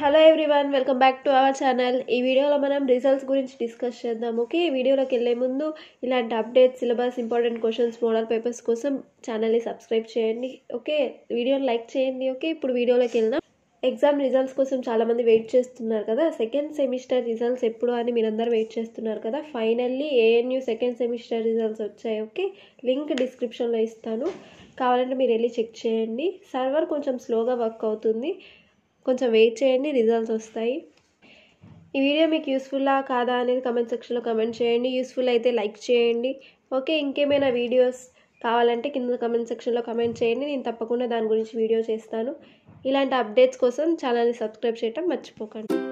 hello everyone welcome back to our channel ఈ వీడియోలో మనం రిజల్ట్స్ గురించి డిస్కస్ చేద్దాం ఓకే ఈ వీడియోలోకి వెళ్ళే ముందు ఇలాంటి updates syllabus important questions model papers కోసం ఛానల్ని సబ్స్క్రైబ్ చేయండి ఓకే వీడియోని లైక్ చేయండి ఓకే ఇప్పుడు వీడియోలోకి వెళ్దాం ఎగ్జామ్ రిజల్ట్స్ కోసం చాలామంది వెయిట్ చేస్తున్నారు కదా సెకండ్ సెమిస్టర్ రిజల్ట్స్ ఎప్పుడు అని మీరందరూ వెయిట్ చేస్తున్నారు కదా finally ANU second semester results వచ్చాయి ఓకే లింక్ డిస్క్రిప్షన్లో ఇస్తాను కావాలంటే మీరు వెళ్ళి చెక్ చేయండి సర్వర్ కొంచెం స్లోగా వర్క్ అవుతుంది కొంచెం వెయిట్ చేయండి రిజల్ట్స్ వస్తాయి ఈ వీడియో మీకు యూస్ఫుల్లా కాదా అనేది కమెంట్ సెక్షన్లో కమెంట్ చేయండి యూస్ఫుల్ అయితే లైక్ చేయండి ఓకే ఇంకేమైనా వీడియోస్ కావాలంటే కింద కమెంట్ సెక్షన్లో కమెంట్ చేయండి నేను తప్పకుండా దాని గురించి వీడియో చేస్తాను ఇలాంటి అప్డేట్స్ కోసం ఛానల్ని సబ్స్క్రైబ్ చేయటం మర్చిపోకండి